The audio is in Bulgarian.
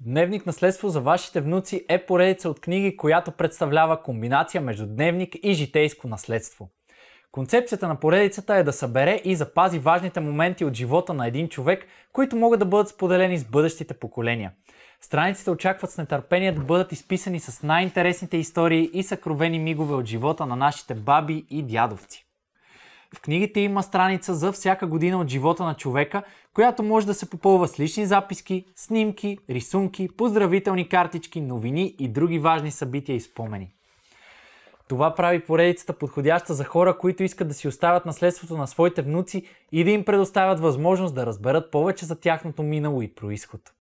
Дневник наследство за вашите внуци е поредица от книги, която представлява комбинация между дневник и житейско наследство. Концепцията на поредицата е да събере и запази важните моменти от живота на един човек, които могат да бъдат споделени с бъдещите поколения. Страниците очакват с нетърпение да бъдат изписани с най-интересните истории и съкровени мигове от живота на нашите баби и дядовци. В книгите има страница за всяка година от живота на човека, която може да се попълва с лични записки, снимки, рисунки, поздравителни картички, новини и други важни събития и спомени. Това прави поредицата подходяща за хора, които искат да си оставят наследството на своите внуци и да им предоставят възможност да разберат повече за тяхното минало и происход.